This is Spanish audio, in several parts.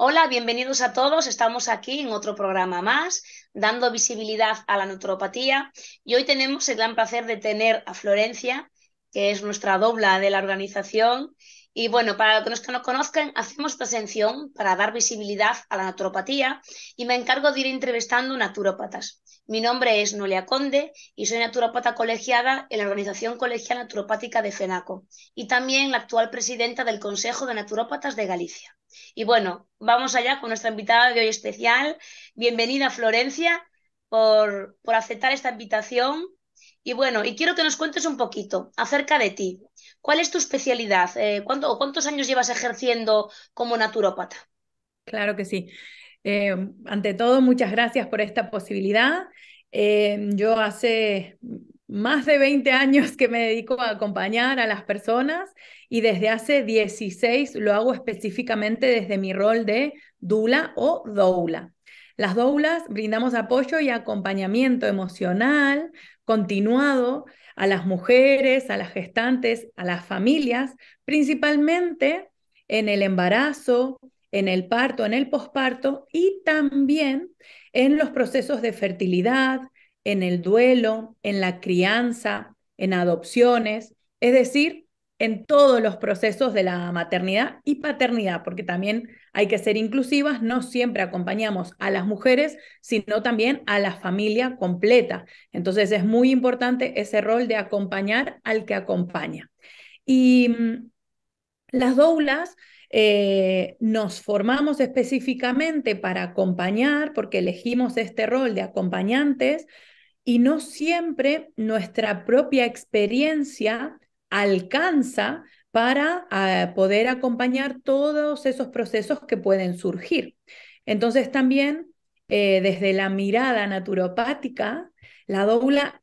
Hola, bienvenidos a todos. Estamos aquí en otro programa más, dando visibilidad a la naturopatía. Y hoy tenemos el gran placer de tener a Florencia, que es nuestra dobla de la organización. Y bueno, para los que no nos conozcan, hacemos presención para dar visibilidad a la naturopatía y me encargo de ir entrevistando naturopatas. Mi nombre es Nolia Conde y soy naturopata colegiada en la Organización Colegial Naturopática de FENACO y también la actual presidenta del Consejo de Naturopatas de Galicia. Y bueno, vamos allá con nuestra invitada de hoy especial. Bienvenida Florencia por, aceptar esta invitación. Y bueno, y quiero que nos cuentes un poquito acerca de ti. ¿Cuál es tu especialidad? Eh, ¿Cuántos años llevas ejerciendo como naturópata? Claro que sí. Eh, ante todo, muchas gracias por esta posibilidad. Eh, yo hace más de 20 años que me dedico a acompañar a las personas y desde hace 16 lo hago específicamente desde mi rol de doula o doula. Las doulas brindamos apoyo y acompañamiento emocional continuado a las mujeres, a las gestantes, a las familias, principalmente en el embarazo, en el parto, en el posparto y también en los procesos de fertilidad, en el duelo, en la crianza, en adopciones, es decir, en todos los procesos de la maternidad y paternidad, porque también hay que ser inclusivas, no siempre acompañamos a las mujeres, sino también a la familia completa. Entonces es muy importante ese rol de acompañar al que acompaña. Y mm, las doulas eh, nos formamos específicamente para acompañar, porque elegimos este rol de acompañantes, y no siempre nuestra propia experiencia alcanza para ah, poder acompañar todos esos procesos que pueden surgir. Entonces también eh, desde la mirada naturopática, la doula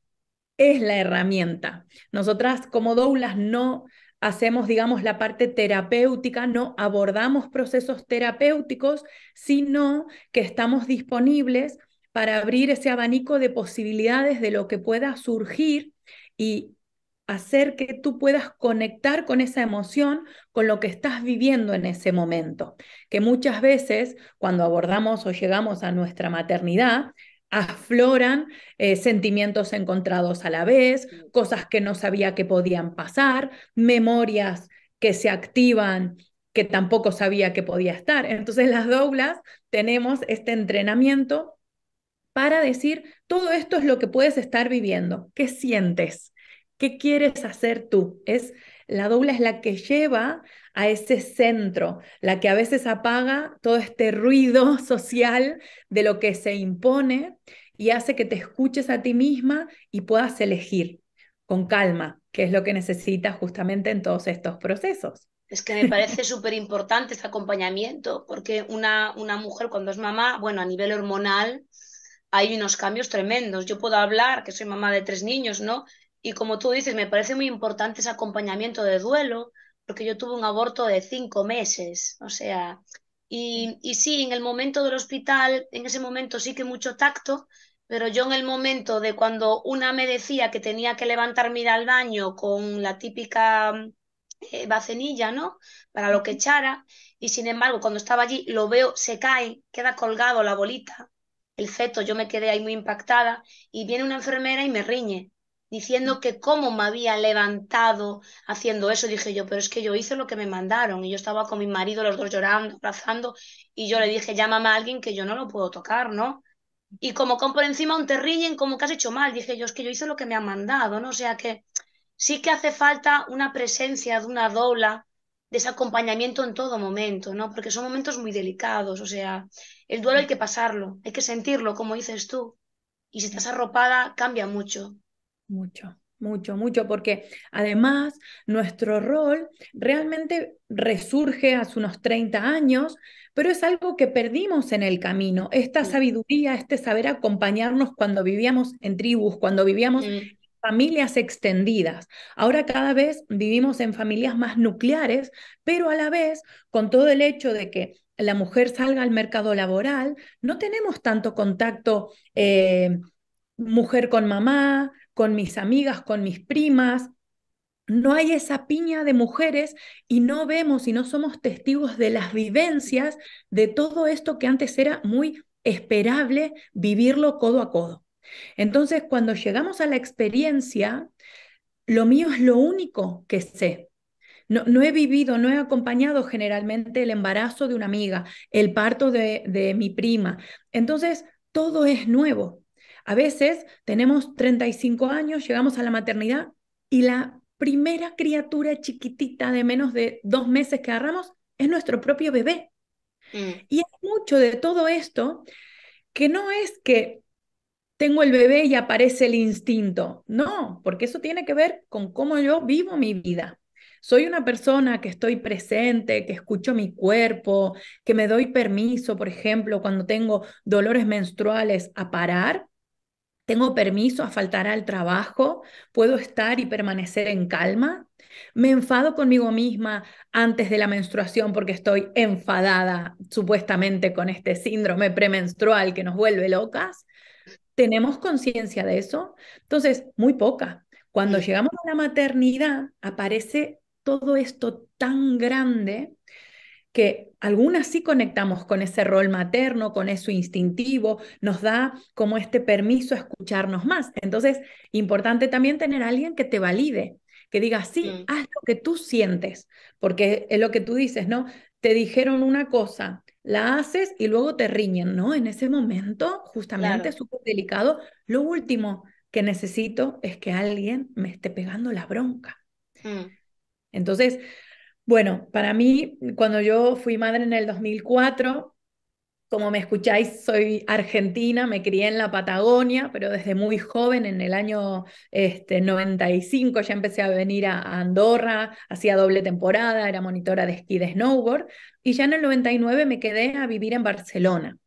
es la herramienta. Nosotras como doulas no hacemos, digamos, la parte terapéutica, no abordamos procesos terapéuticos, sino que estamos disponibles para abrir ese abanico de posibilidades de lo que pueda surgir y hacer que tú puedas conectar con esa emoción, con lo que estás viviendo en ese momento. Que muchas veces cuando abordamos o llegamos a nuestra maternidad, afloran eh, sentimientos encontrados a la vez, mm. cosas que no sabía que podían pasar, memorias que se activan que tampoco sabía que podía estar. Entonces las doblas tenemos este entrenamiento para decir, todo esto es lo que puedes estar viviendo, qué sientes, qué quieres hacer tú. Es la dobla es la que lleva a ese centro, la que a veces apaga todo este ruido social de lo que se impone y hace que te escuches a ti misma y puedas elegir con calma, que es lo que necesitas justamente en todos estos procesos. Es que me parece súper importante este acompañamiento, porque una, una mujer cuando es mamá, bueno, a nivel hormonal hay unos cambios tremendos. Yo puedo hablar, que soy mamá de tres niños, ¿no? Y como tú dices, me parece muy importante ese acompañamiento de duelo, porque yo tuve un aborto de cinco meses, o sea, y, sí, en el momento del hospital, en ese momento sí que mucho tacto, pero yo en el momento de cuando una me decía que tenía que levantarme ir al baño con la típica bacenilla, eh, ¿no? Para lo que echara, y sin embargo, cuando estaba allí, lo veo, se cae, queda colgado la bolita, el feto, yo me quedé ahí muy impactada, y viene una enfermera y me riñe diciendo que cómo me había levantado haciendo eso. Dije yo, pero es que yo hice lo que me mandaron y yo estaba con mi marido, los dos llorando, abrazando, y yo le dije, llámame a alguien que yo no lo puedo tocar, ¿no? Y como con por encima un te como que has hecho mal, dije yo, es que yo hice lo que me han mandado, ¿no? O sea que sí que hace falta una presencia de una dobla de ese acompañamiento en todo momento, ¿no? Porque son momentos muy delicados, o sea, el duelo hay que pasarlo, hay que sentirlo, como dices tú. Y si estás arropada, cambia mucho. Mucho, mucho, mucho, porque además nuestro rol realmente resurge hace unos 30 años, pero es algo que perdimos en el camino. Esta sabiduría, este saber acompañarnos cuando vivíamos en tribus, cuando vivíamos en familias extendidas. Ahora cada vez vivimos en familias más nucleares, pero a la vez, con todo el hecho de que la mujer salga al mercado laboral, no tenemos tanto contacto eh, mujer con mamá, con mis amigas, con mis primas. No hay esa piña de mujeres y no vemos y no somos testigos de las vivencias de todo esto que antes era muy esperable vivirlo codo a codo. Entonces, cuando llegamos a la experiencia, lo mío es lo único que sé. No, he vivido, no he acompañado generalmente el embarazo de una amiga, el parto de mi prima. Entonces, todo es nuevo. A veces tenemos 35 años, llegamos a la maternidad y la primera criatura chiquitita de menos de dos meses que agarramos es nuestro propio bebé. Mm. Y es mucho de todo esto que no es que tengo el bebé y aparece el instinto. No, porque eso tiene que ver con cómo yo vivo mi vida. Soy una persona que estoy presente, que escucho mi cuerpo, que me doy permiso, por ejemplo, cuando tengo dolores menstruales, a parar tengo permiso a faltar al trabajo, puedo estar y permanecer en calma, me enfado conmigo misma antes de la menstruación porque estoy enfadada supuestamente con este síndrome premenstrual que nos vuelve locas. ¿Tenemos conciencia de eso? Entonces, muy poca. Cuando llegamos a la maternidad, aparece todo esto tan grande que algunas sí conectamos con ese rol materno, con eso instintivo, nos da como este permiso a escucharnos más. Entonces, importante también tener alguien que te valide, que diga, sí, mm. haz lo que tú sientes, porque es lo que tú dices, ¿no? Te dijeron una cosa, la haces y luego te riñen, ¿no? En ese momento, justamente, súper delicado. Lo último que necesito es que alguien me esté pegando la bronca. Mm. Entonces, bueno, para mí, cuando yo fui madre en el 2004, como me escucháis, soy argentina, me crié en la Patagonia, pero desde muy joven, en el año 95, este, ya empecé a venir a, a Andorra, hacía doble temporada, era monitora de esquí de snowboard, y ya en el 99 me quedé a vivir en Barcelona.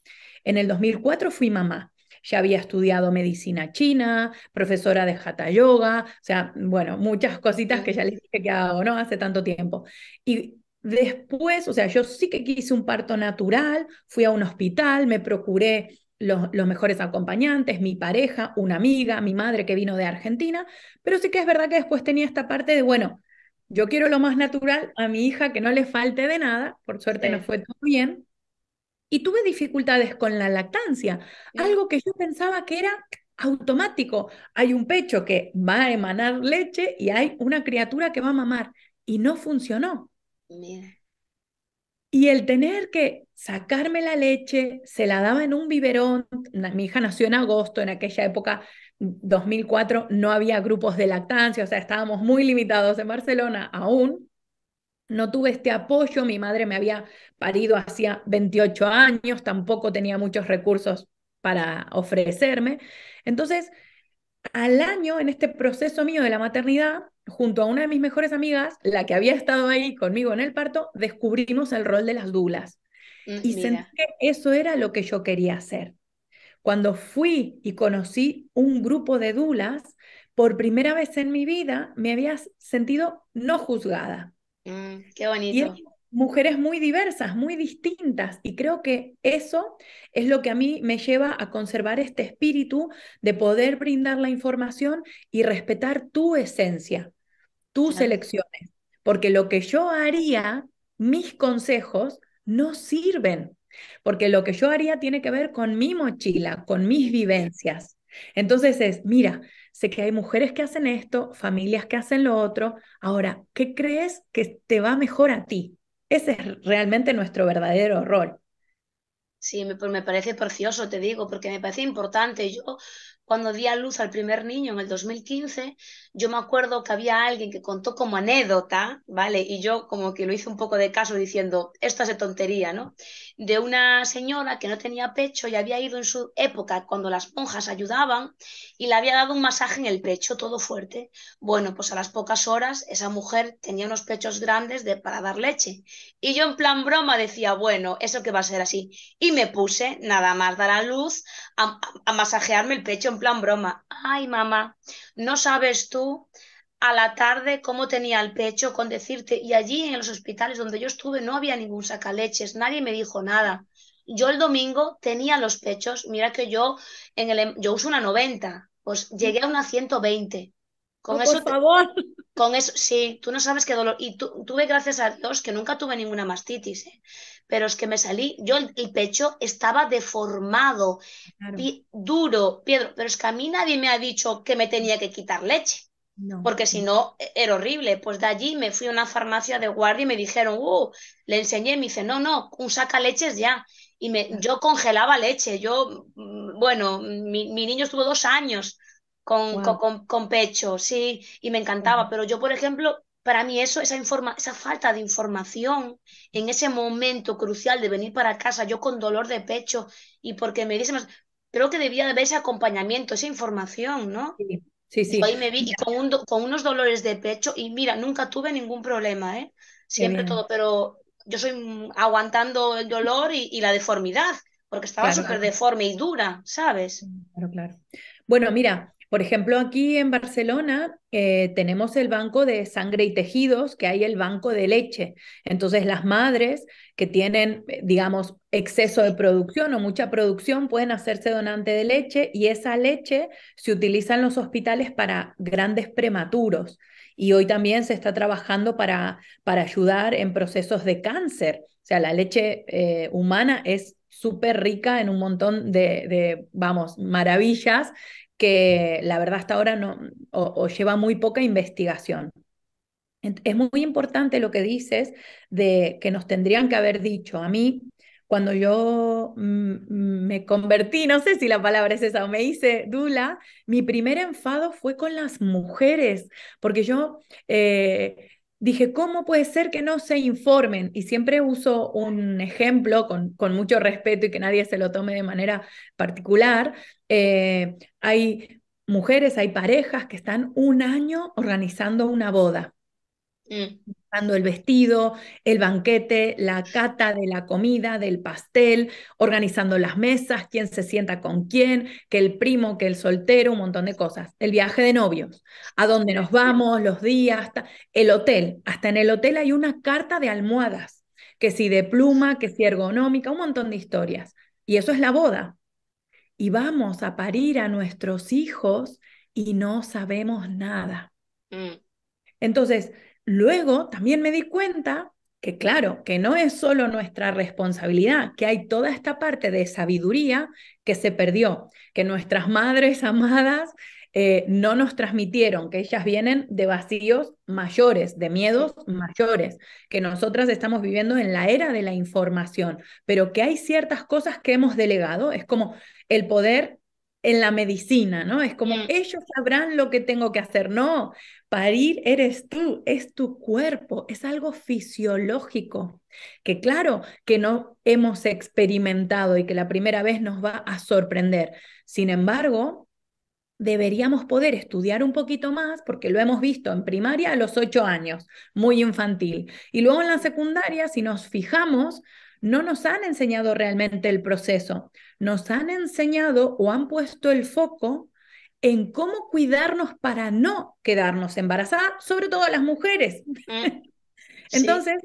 En el 2004 fui mamá ya había estudiado medicina china, profesora de hatha yoga, o sea, bueno, muchas cositas que ya les dije que hago, ¿no? Hace tanto tiempo. Y después, o sea, yo sí que quise un parto natural, fui a un hospital, me procuré los, los, mejores acompañantes, mi pareja, una amiga, mi madre que vino de Argentina, pero sí que es verdad que después tenía esta parte de, bueno, yo quiero lo más natural a mi hija, que no le falte de nada, por suerte no fue todo bien, y tuve dificultades con la lactancia, algo que yo pensaba que era automático. Hay un pecho que va a emanar leche y hay una criatura que va a mamar y no funcionó. Y el tener que sacarme la leche, se la daba en un biberón, mi hija nació en agosto, en aquella época, 2004, no había grupos de lactancia, o sea, estábamos muy limitados en Barcelona aún, no tuve este apoyo, mi madre me había parido hacía 28 años, tampoco tenía muchos recursos para ofrecerme. Entonces, al año, en este proceso mío de la maternidad, junto a una de mis mejores amigas, la que había estado ahí conmigo en el parto, descubrimos el rol de las dulas. Mm, y sentí que eso era lo que yo quería hacer. Cuando fui y conocí un grupo de dulas, por primera vez en mi vida me había sentido no juzgada. Mm, qué Y mujeres muy diversas, muy distintas. Y creo que eso es lo que a mí me lleva a conservar este espíritu de poder brindar la información y respetar tu esencia, tus elecciones. Porque lo que yo haría, mis consejos, no sirven. Porque lo que yo haría tiene que ver con mi mochila, con mis vivencias. Entonces es, mira, sé que hay mujeres que hacen esto, familias que hacen lo otro, ahora, ¿qué crees que te va mejor a ti? Ese es realmente nuestro verdadero rol. Sí, me, pues me, parece precioso, te digo, porque me parece importante. Yo cuando di a luz al primer niño en el 2015, yo me acuerdo que había alguien que contó como anécdota, ¿vale? Y yo como que lo hice un poco de caso diciendo, esto es de tontería, ¿no? De una señora que no tenía pecho y había ido en su época cuando las monjas ayudaban y le había dado un masaje en el pecho, todo fuerte. Bueno, pues a las pocas horas esa mujer tenía unos pechos grandes de, para dar leche. Y yo en plan broma decía, bueno, eso que va a ser así. Y me puse nada más dar a luz a, masajearme el pecho plan broma. Ay, mamá, no sabes tú a la tarde cómo tenía el pecho con decirte, y allí en los hospitales donde yo estuve no había ningún sacaleches, nadie me dijo nada. Yo el domingo tenía los pechos, mira que yo en el em, yo uso una 90, pues llegué a una 120. Con oh, eso, por favor. Con eso, sí, tú no sabes qué dolor. Y tu, tuve, gracias a Dios, que nunca tuve ninguna mastitis, ¿eh? pero es que me salí, yo el, pecho estaba deformado, duro, piedro, pero es que a mí nadie me ha dicho que me tenía que quitar leche. porque si no, e, era horrible. Pues de allí me fui a una farmacia de guardia y me dijeron, uh, le enseñé, me dice, no, no, un saca leches ya. Y me, yo congelaba leche, yo, mm, bueno, mi, mi niño estuvo dos años con, con, pecho, sí, y me encantaba. Pero yo, por ejemplo, para mí eso, esa, esa falta de información en ese momento crucial de venir para casa, yo con dolor de pecho, y porque me más... creo que debía de haber ese acompañamiento, esa información, ¿no? Sí. Sí, sí. Ahí me vi con, con, unos dolores de pecho y mira, nunca tuve ningún problema, ¿eh? Siempre todo, pero yo soy aguantando el dolor y, la deformidad, porque estaba súper deforme y dura, ¿sabes? Claro, claro. Bueno, mira, por ejemplo, aquí en Barcelona eh, tenemos el banco de sangre y tejidos, que hay el banco de leche. Entonces, las madres que tienen, eh, digamos, exceso de producción o mucha producción pueden hacerse donante de leche y esa leche se utiliza en los hospitales para grandes prematuros. Y hoy también se está trabajando para, para ayudar en procesos de cáncer. O sea, la leche eh, humana es súper rica en un montón de, de, vamos, maravillas que la verdad hasta ahora no, o, lleva muy poca investigación. Es muy importante lo que dices de que nos tendrían que haber dicho a mí cuando yo mm, me convertí, no sé si la palabra es esa, o me hice dula, mi primer enfado fue con las mujeres, porque yo eh, dije, ¿cómo puede ser que no se informen? Y siempre uso un ejemplo con, con mucho respeto y que nadie se lo tome de manera particular. Eh, hay mujeres, hay parejas que están un año organizando una boda. Mm el vestido, el banquete, la cata de la comida, del pastel, organizando las mesas, quién se sienta con quién, que el primo, que el soltero, un montón de cosas. El viaje de novios, a dónde nos vamos, los días, hasta el hotel. Hasta en el hotel hay una carta de almohadas, que si de pluma, que si ergonómica, un montón de historias. Y eso es la boda. Y vamos a parir a nuestros hijos y no sabemos nada. Mm. Entonces, Luego también me di cuenta que claro, que no es solo nuestra responsabilidad, que hay toda esta parte de sabiduría que se perdió, que nuestras madres amadas eh, no nos transmitieron, que ellas vienen de vacíos mayores, de miedos mayores, que nosotras estamos viviendo en la era de la información, pero que hay ciertas cosas que hemos delegado, es como el poder en la medicina, ¿no? Es como mm. ellos sabrán lo que tengo que hacer, no, Parir eres tú, es tu cuerpo, es algo fisiológico, que claro que no hemos experimentado y que la primera vez nos va a sorprender. Sin embargo, deberíamos poder estudiar un poquito más porque lo hemos visto en primaria a los ocho años, muy infantil. Y luego en la secundaria, si nos fijamos, no nos han enseñado realmente el proceso, nos han enseñado o han puesto el foco en cómo cuidarnos para no quedarnos embarazadas, sobre todo las mujeres. Mm. Entonces,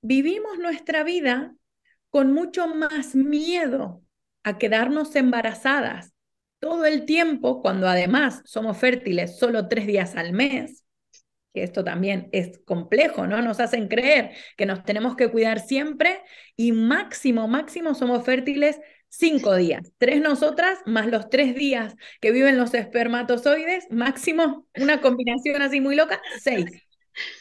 vivimos nuestra vida con mucho más miedo a quedarnos embarazadas todo el tiempo, cuando además somos fértiles solo tres días al mes, que esto también es complejo, ¿no? Nos hacen creer que nos tenemos que cuidar siempre y máximo, máximo somos fértiles Cinco días, tres nosotras más los tres días que viven los espermatozoides, máximo una combinación así muy loca, seis.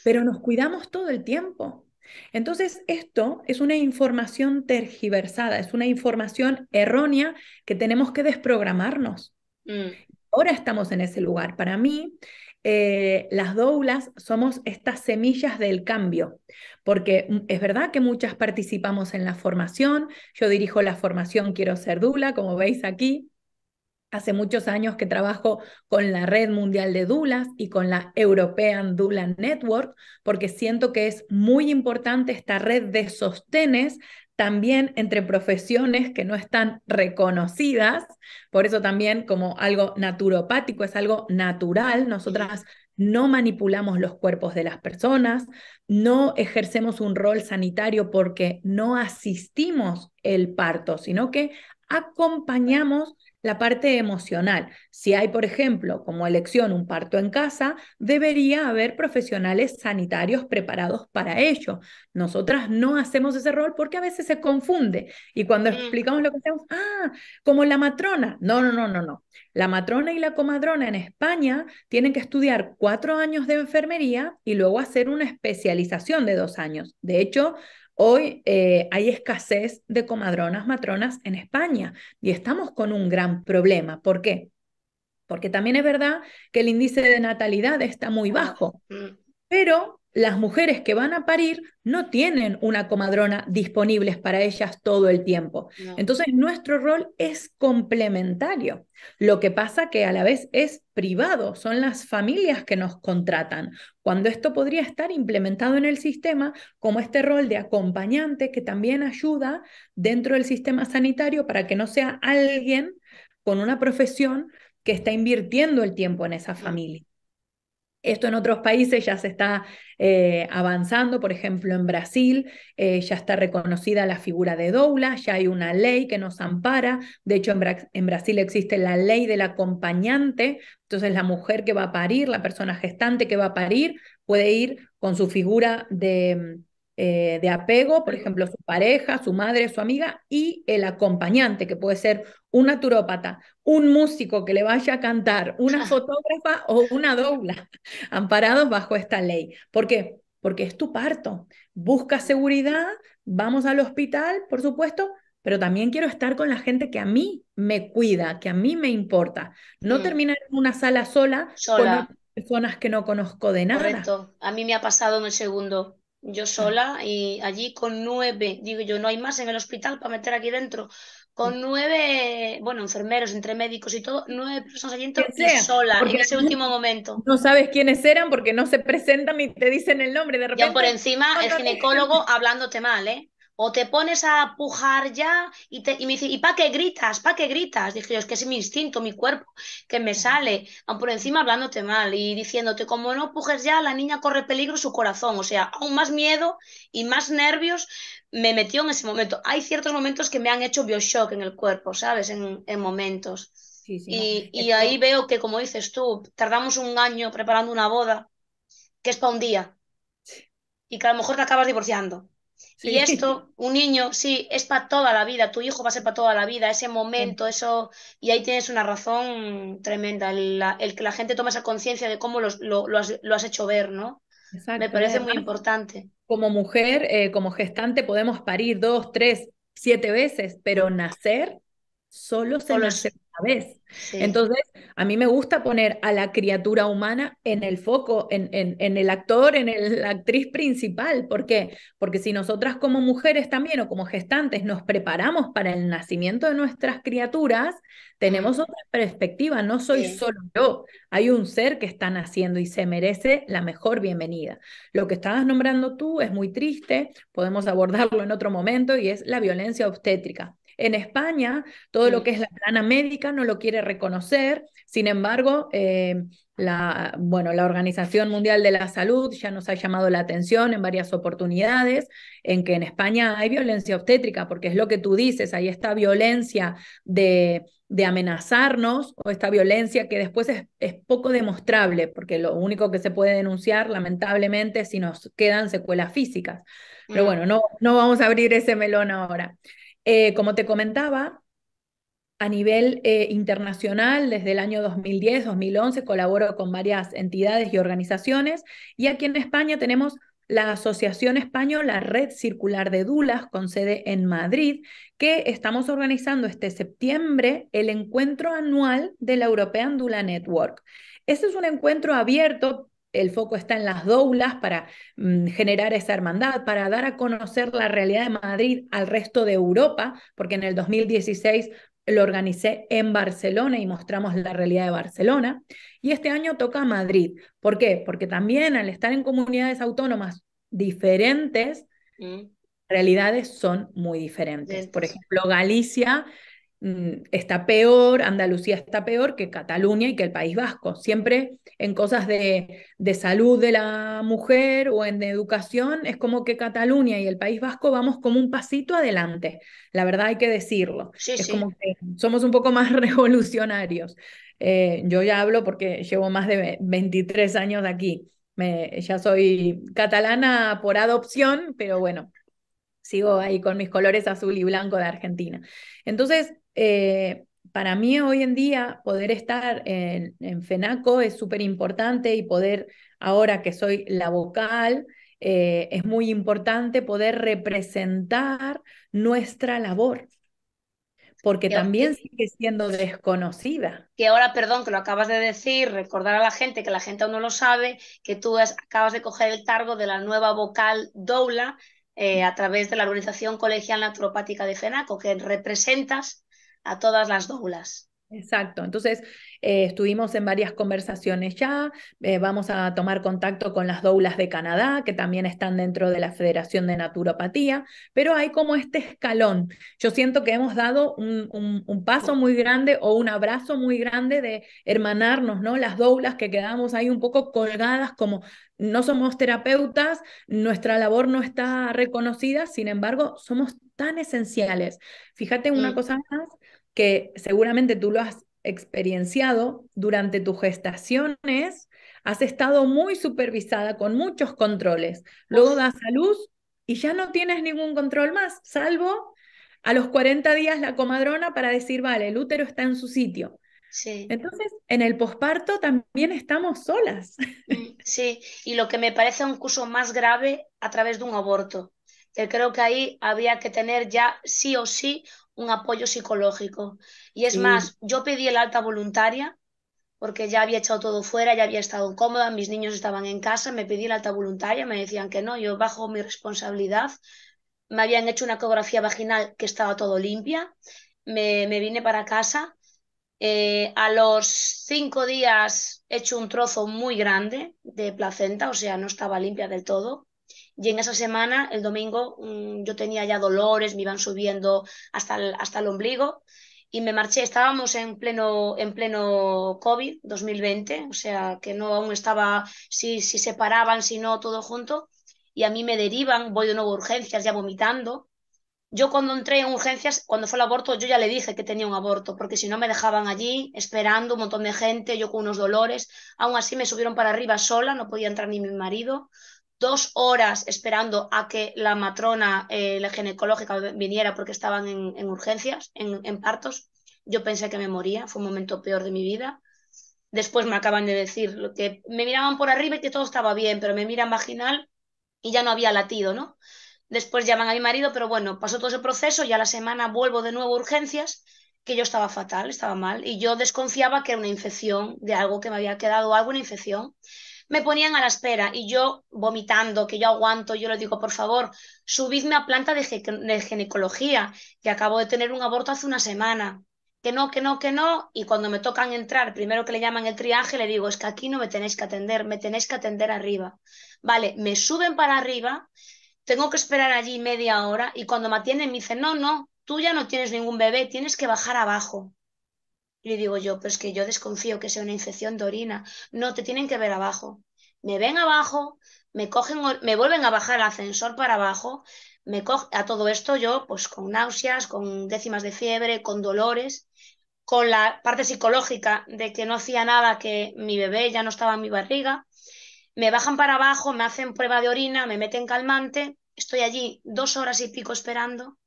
Pero nos cuidamos todo el tiempo. Entonces, esto es una información tergiversada, es una información errónea que tenemos que desprogramarnos. Mm. Ahora estamos en ese lugar. Para mí, eh, las doulas somos estas semillas del cambio, porque mm, es verdad que muchas participamos en la formación, yo dirijo la formación Quiero ser dula, como veis aquí, Hace muchos años que trabajo con la Red Mundial de Dulas y con la European Dula Network, porque siento que es muy importante esta red de sostenes también entre profesiones que no están reconocidas, por eso también como algo naturopático, es algo natural, nosotras no manipulamos los cuerpos de las personas, no ejercemos un rol sanitario porque no asistimos el parto, sino que acompañamos la parte emocional. Si hay, por ejemplo, como elección un parto en casa, debería haber profesionales sanitarios preparados para ello. Nosotras no hacemos ese rol porque a veces se confunde y cuando mm. explicamos lo que hacemos, ah, como la matrona. No, no, no, no, no. La matrona y la comadrona en España tienen que estudiar cuatro años de enfermería y luego hacer una especialización de dos años. De hecho, Hoy eh, hay escasez de comadronas matronas en España y estamos con un gran problema. ¿Por qué? Porque también es verdad que el índice de natalidad está muy ah, bajo, mm. pero las mujeres que van a parir no tienen una comadrona disponibles para ellas todo el tiempo. Entonces, nuestro rol es complementario. Lo que pasa que a la vez es privado, son las familias que nos contratan, cuando esto podría estar implementado en el sistema como este rol de acompañante que también ayuda dentro del sistema sanitario para que no sea alguien con una profesión que está invirtiendo el tiempo en esa mm. familia. Esto en otros países ya se está eh, avanzando, por ejemplo, en Brasil eh, ya está reconocida la figura de doula, ya hay una ley que nos ampara, de hecho en, en, Brasil existe la ley del acompañante, entonces la mujer que va a parir, la persona gestante que va a parir, puede ir con su figura de eh, de apego, por ejemplo, su pareja, su madre, su amiga, y el acompañante, que puede ser un naturópata, un músico que le vaya a cantar, una fotógrafa o una doula, amparados bajo esta ley. ¿Por qué? Porque es tu parto. Busca seguridad, vamos al hospital, por supuesto, pero también quiero estar con la gente que a mí me cuida, que a mí me importa. No terminar en una sala sola, sola. con personas que no conozco de nada. Correcto. A mí me ha pasado en el segundo yo sola y allí con nueve, digo yo, no hay más en el hospital para meter aquí dentro, con mm. nueve, bueno, enfermeros, entre médicos y todo, nueve personas allí dentro sola en ese último momento. No sabes quiénes eran porque no se presentan ni te dicen el nombre de repente. Y por encima el ginecólogo hablándote mal, ¿eh? o te pones a pujar ya y, me dice, ¿y para qué gritas? ¿Para qué gritas? Dije yo, es que es mi instinto, mi cuerpo, que me sale, aún por encima hablándote mal y diciéndote, como no pujes ya, la niña corre peligro su corazón, o sea, aún más miedo y más nervios me metió en ese momento. Hay ciertos momentos que me han hecho bioshock en el cuerpo, ¿sabes? En, momentos. y, ahí veo que, como dices tú, tardamos un año preparando una boda, que es para un día, y que a lo mejor te acabas divorciando. Y esto, un niño, sí, es para toda la vida, tu hijo va a ser para toda la vida, ese momento, eso, y ahí tienes una razón tremenda, el, que la gente tome esa conciencia de cómo los, lo, has, hecho ver, ¿no? Me parece muy importante. Como mujer, eh, como gestante, podemos parir dos, tres, siete veces, pero nacer solo se nace una vez. Entonces, a mí me gusta poner a la criatura humana en el foco, en, en, en el actor, en la actriz principal. ¿Por qué? Porque si nosotras como mujeres también o como gestantes nos preparamos para el nacimiento de nuestras criaturas, tenemos otra perspectiva. No soy solo yo, hay un ser que está naciendo y se merece la mejor bienvenida. Lo que estabas nombrando tú es muy triste, podemos abordarlo en otro momento y es la violencia obstétrica. En España, todo lo mm. que es la plana médica no lo quiere reconocer, sin embargo, eh, la, bueno, la Organización Mundial de la Salud ya nos ha llamado la atención en varias oportunidades en que en España hay violencia obstétrica, porque es lo que tú dices, hay esta violencia de, amenazarnos o esta violencia que después es, poco demostrable, porque lo único que se puede denunciar, lamentablemente, es si nos quedan secuelas físicas. Pero mm. bueno, no, no vamos a abrir ese melón ahora. Eh, como te comentaba, a nivel eh, internacional, desde el año 2010-2011, colaboro con varias entidades y organizaciones. Y aquí en España tenemos la Asociación Española Red Circular de Dulas, con sede en Madrid, que estamos organizando este septiembre el encuentro anual de la European Dula Network. Este es un encuentro abierto el foco está en las doulas para mm, generar esa hermandad, para dar a conocer la realidad de Madrid al resto de Europa, porque en el 2016 lo organicé en Barcelona y mostramos la realidad de Barcelona. Y este año toca Madrid. ¿Por qué? Porque también al estar en comunidades autónomas diferentes, las mm. realidades son muy diferentes. Por ejemplo, Galicia Mm, está peor, Andalucía está peor que Cataluña y que el País Vasco, siempre en cosas de, salud de la mujer o en educación, es como que Cataluña y el País Vasco vamos como un pasito adelante, la verdad hay que decirlo, es como que somos un poco más revolucionarios. Eh, yo ya hablo porque llevo más de 23 años aquí, ya soy catalana por adopción, pero bueno, sigo ahí con mis colores azul y blanco de Argentina. Entonces, eh, para mí hoy en día poder estar en, FENACO es súper importante y poder, ahora que soy la vocal, eh, es muy importante poder representar nuestra labor, porque también sigue siendo desconocida. Que ahora, perdón, que lo acabas de decir, recordar a la gente, que la gente aún no lo sabe, que tú acabas de coger el cargo de la nueva vocal doula eh, mm. a través de la Organización Colegial Naturopática de FENACO, que representas a todas las doulas. Exacto, entonces eh, estuvimos en varias conversaciones ya, eh, vamos a tomar contacto con las doulas de Canadá, que también están dentro de la Federación de Naturopatía, pero hay como este escalón. Yo siento que hemos dado un, un paso muy grande o un abrazo muy grande de hermanarnos, ¿no? Las doulas que quedamos ahí un poco colgadas como no somos terapeutas, nuestra labor no está reconocida, sin embargo, somos tan esenciales. Fíjate una cosa más, que seguramente tú lo has experienciado durante tus gestaciones, has estado muy supervisada con muchos controles. Luego das a luz y ya no tienes ningún control más, salvo a los 40 días la comadrona para decir, vale, el útero está en su sitio. Sí. Entonces, en el posparto también estamos solas. Mm, sí, y lo que me parece un curso más grave a través de un aborto. Que creo que ahí había que tener ya sí o sí un apoyo psicológico. Y es más, yo pedí el alta voluntaria porque ya había echado todo fuera, ya había estado cómoda mis niños estaban en casa, me pedí el alta voluntaria, me decían que no, yo bajo mi responsabilidad, me habían hecho una ecografía vaginal que estaba todo limpia, me, vine para casa, eh, a los cinco días he hecho un trozo muy grande de placenta, o sea, no estaba limpia del todo, y en esa semana, el domingo, mm, yo tenía ya dolores, me iban subiendo hasta el, hasta el ombligo y me marché. Estábamos en pleno, en pleno COVID 2020, o sea, que no aún estaba, si, si se paraban, si no, todo junto. Y a mí me derivan, voy de nuevo a urgencias, ya vomitando. Yo cuando entré en urgencias, cuando fue el aborto, yo ya le dije que tenía un aborto, porque si no me dejaban allí esperando un montón de gente, yo con unos dolores. Aún así me subieron para arriba sola, no podía entrar ni mi marido dos horas esperando a que la matrona, eh, la ginecológica, viniera porque estaban en, urgencias, en, partos. Yo pensé que me moría, fue un momento peor de mi vida. Después me acaban de decir que me miraban por arriba y que todo estaba bien, pero me miran vaginal y ya no había latido, ¿no? Después llaman a mi marido, pero bueno, pasó todo ese proceso y a la semana vuelvo de nuevo a urgencias, que yo estaba fatal, estaba mal, y yo desconfiaba que era una infección de algo que me había quedado, alguna infección me ponían a la espera y yo vomitando, que yo aguanto, yo le digo, por favor, subidme a planta de, de, ginecología, que acabo de tener un aborto hace una semana. Que no, que no, que no. Y cuando me tocan entrar, primero que le llaman el triaje, le digo, es que aquí no me tenéis que atender, me tenéis que atender arriba. Vale, me suben para arriba, tengo que esperar allí media hora y cuando me atienden me dicen, no, no, tú ya no tienes ningún bebé, tienes que bajar abajo. Y le digo yo, pues que yo desconfío que sea una infección de orina. No, te tienen que ver abajo. Me ven abajo, me cogen, me vuelven a bajar el ascensor para abajo, me coge, a todo esto yo, pues con náuseas, con décimas de fiebre, con dolores, con la parte psicológica de que no hacía nada, que mi bebé ya no estaba en mi barriga. Me bajan para abajo, me hacen prueba de orina, me meten calmante, estoy allí dos horas y pico esperando.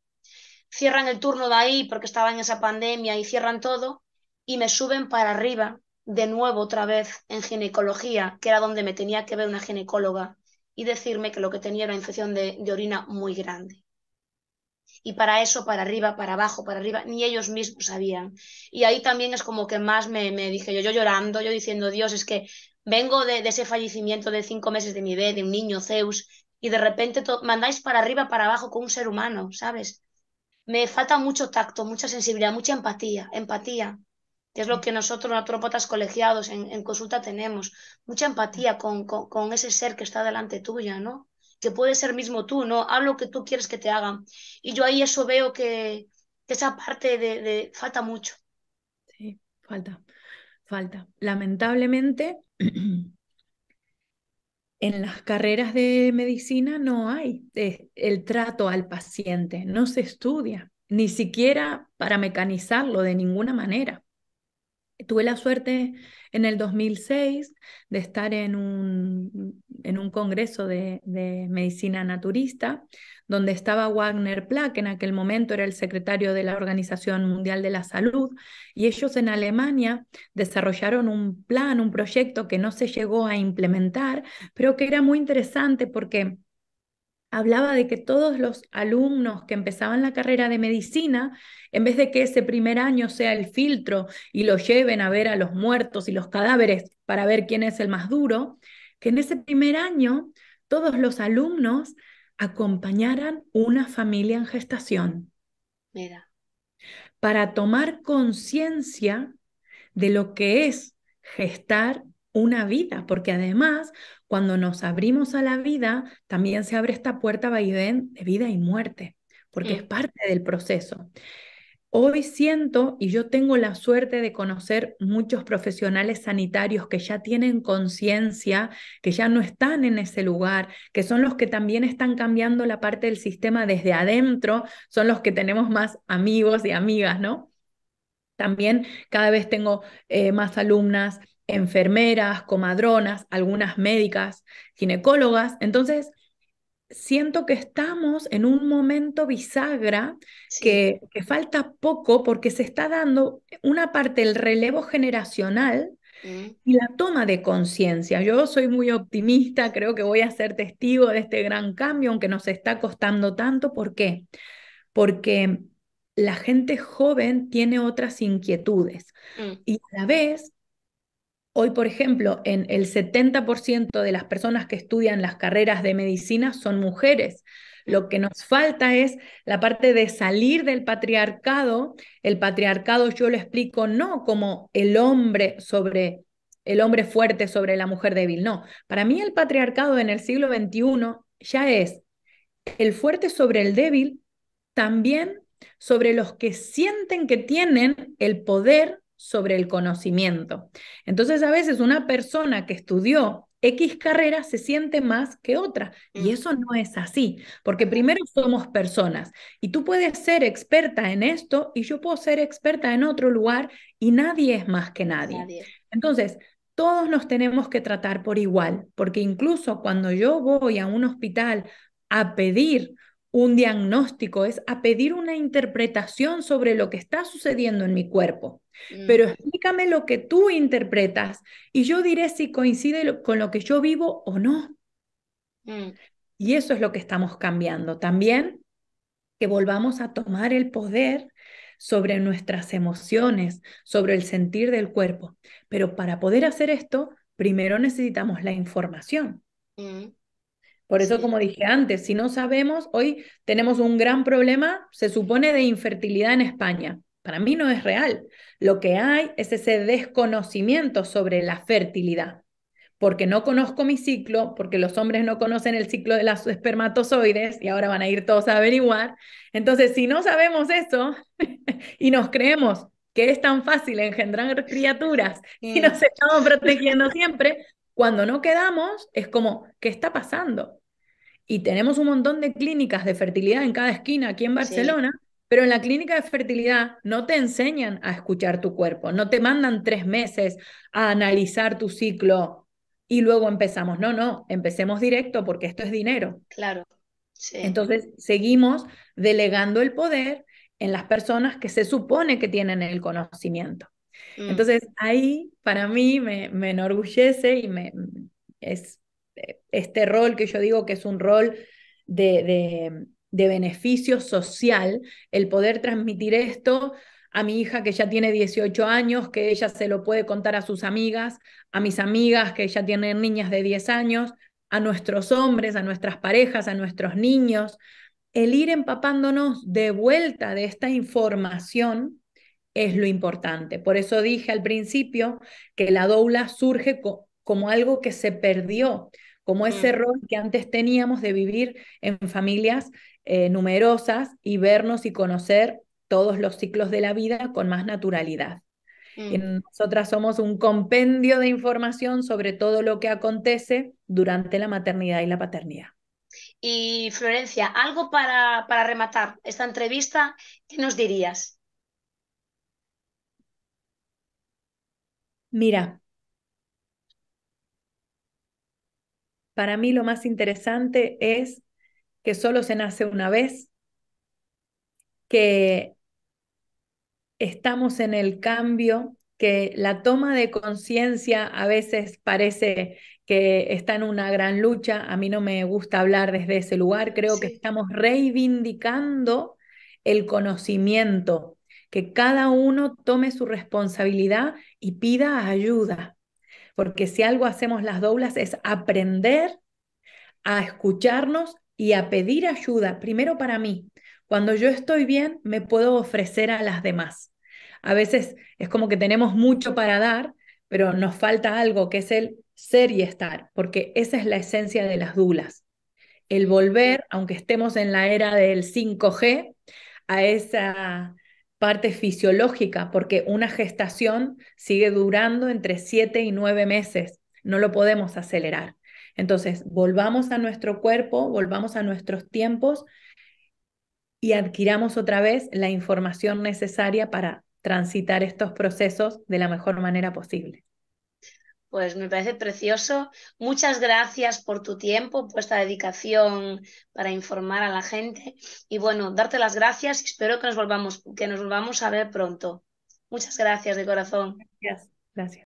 Cierran el turno de ahí porque estaba en esa pandemia y cierran todo y me suben para arriba, de nuevo otra vez en ginecología, que era donde me tenía que ver una ginecóloga y decirme que lo que tenía era una infección de, de orina muy grande. Y para eso, para arriba, para abajo, para arriba, ni ellos mismos sabían. Y ahí también es como que más me, dije yo, yo llorando, yo diciendo, Dios, es que vengo de, de, ese fallecimiento de cinco meses de mi bebé, de un niño, Zeus, y de repente mandáis para arriba, para abajo con un ser humano, ¿sabes? Me falta mucho tacto, mucha sensibilidad, mucha empatía, empatía que es lo mm. que nosotros, naturopatas colegiados, en, consulta tenemos, mucha empatía mm. con, con, ese ser que está delante tuya, ¿no? Que puede ser mismo tú, ¿no? Haz lo que tú quieres que te hagan. Y yo ahí eso veo que, esa parte de falta mucho. Sí, falta, falta. Lamentablemente, en las carreras de medicina no hay eh, el trato al paciente, no se estudia, ni siquiera para mecanizarlo de ninguna manera. Tuve la suerte en el 2006 de estar en un, en un congreso de, de, medicina naturista, donde estaba Wagner Plack, que en aquel momento era el secretario de la Organización Mundial de la Salud, y ellos en Alemania desarrollaron un plan, un proyecto que no se llegó a implementar, pero que era muy interesante porque hablaba de que todos los alumnos que empezaban la carrera de medicina, en vez de que ese primer año sea el filtro y lo lleven a ver a los muertos y los cadáveres para ver quién es el más duro, que en ese primer año todos los alumnos acompañaran una familia en gestación. Para tomar conciencia de lo que es gestar una vida, porque además cuando nos abrimos a la vida, también se abre esta puerta vaivén de vida y muerte, porque es parte del proceso. Hoy siento y yo tengo la suerte de conocer muchos profesionales sanitarios que ya tienen conciencia, que ya no están en ese lugar, que son los que también están cambiando la parte del sistema desde adentro, son los que tenemos más amigos y amigas, ¿no? También cada vez tengo eh, más alumnas enfermeras, comadronas, algunas médicas, ginecólogas. Entonces, siento que estamos en un momento bisagra que, falta poco porque se está dando una parte del relevo generacional mm. y la toma de conciencia. Yo soy muy optimista, creo que voy a ser testigo de este gran cambio, aunque nos está costando tanto. ¿Por qué? Porque la gente joven tiene otras inquietudes mm. y a la vez Hoy, por ejemplo, en el 70% de las personas que estudian las carreras de medicina son mujeres. Lo que nos falta es la parte de salir del patriarcado. El patriarcado yo lo explico no como el hombre sobre el hombre fuerte sobre la mujer débil, no. Para mí el patriarcado en el siglo XXI ya es el fuerte sobre el débil, también sobre los que sienten que tienen el poder sobre el conocimiento. Entonces, a veces una persona que estudió X carrera se siente más que otra. Y mm. eso no es así, porque primero somos personas y tú puedes ser experta en esto y yo puedo ser experta en otro lugar y nadie es más que nadie. Entonces, todos nos tenemos que tratar por igual, porque incluso cuando yo voy a un hospital a pedir un diagnóstico, es a pedir una interpretación sobre lo que está sucediendo en mi cuerpo. Pero explícame lo que tú interpretas y yo diré si coincide con lo que yo vivo o no. Mm. Y eso es lo que estamos cambiando. También que volvamos a tomar el poder sobre nuestras emociones, sobre el sentir del cuerpo. Pero para poder hacer esto, primero necesitamos la información. Mm. Por eso, como dije antes, si no sabemos, hoy tenemos un gran problema, se supone, de infertilidad en España. Para mí no es real. Lo que hay es ese desconocimiento sobre la fertilidad. Porque no conozco mi ciclo, porque los hombres no conocen el ciclo de las espermatozoides y ahora van a ir todos a averiguar. Entonces, si no sabemos eso y nos creemos que es tan fácil engendrar criaturas y nos estamos protegiendo siempre, cuando no quedamos, es como, ¿qué está pasando? Y tenemos un montón de clínicas de fertilidad en cada esquina aquí en Barcelona, pero en la clínica de fertilidad no te enseñan a escuchar tu cuerpo, no te mandan tres meses a analizar tu ciclo y luego empezamos. No, no, empecemos directo porque esto es dinero. Claro. Entonces seguimos delegando el poder en las personas que se supone que tienen el conocimiento. Mm. Entonces ahí para mí me, enorgullece y me, es eh, este rol que yo digo que es un rol de, de beneficio social, el poder transmitir esto a mi hija que ya tiene 18 años, que ella se lo puede contar a sus amigas, a mis amigas que ya tienen niñas de 10 años, a nuestros hombres, a nuestras parejas, a nuestros niños, el ir empapándonos de vuelta de esta información es lo importante. Por eso dije al principio que la doula surge como algo que se perdió, como ese mm. rol que antes teníamos de vivir en familias eh, numerosas y vernos y conocer todos los ciclos de la vida con más naturalidad. Mm. Nosotras somos un compendio de información sobre todo lo que acontece durante la maternidad y la paternidad. Y Florencia, algo para, para rematar esta entrevista, ¿qué nos dirías? Mira, para mí lo más interesante es que solo se nace una vez, que estamos en el cambio, que la toma de conciencia a veces parece que está en una gran lucha, a mí no me gusta hablar desde ese lugar, creo que estamos reivindicando el conocimiento, que cada uno tome su responsabilidad y pida ayuda, porque si algo hacemos las doblas es aprender a escucharnos y a pedir ayuda, primero para mí. Cuando yo estoy bien, me puedo ofrecer a las demás. A veces es como que tenemos mucho para dar, pero nos falta algo que es el ser y estar, porque esa es la esencia de las dulas. El volver, aunque estemos en la era del 5G, a esa parte fisiológica, porque una gestación sigue durando entre siete y nueve meses, no lo podemos acelerar. Entonces, volvamos a nuestro cuerpo, volvamos a nuestros tiempos y adquiramos otra vez la información necesaria para transitar estos procesos de la mejor manera posible. Pues me parece precioso. Muchas gracias por tu tiempo, por esta dedicación para informar a la gente. Y bueno, darte las gracias y espero que nos volvamos, que nos volvamos a ver pronto. Muchas gracias de corazón. Gracias. gracias.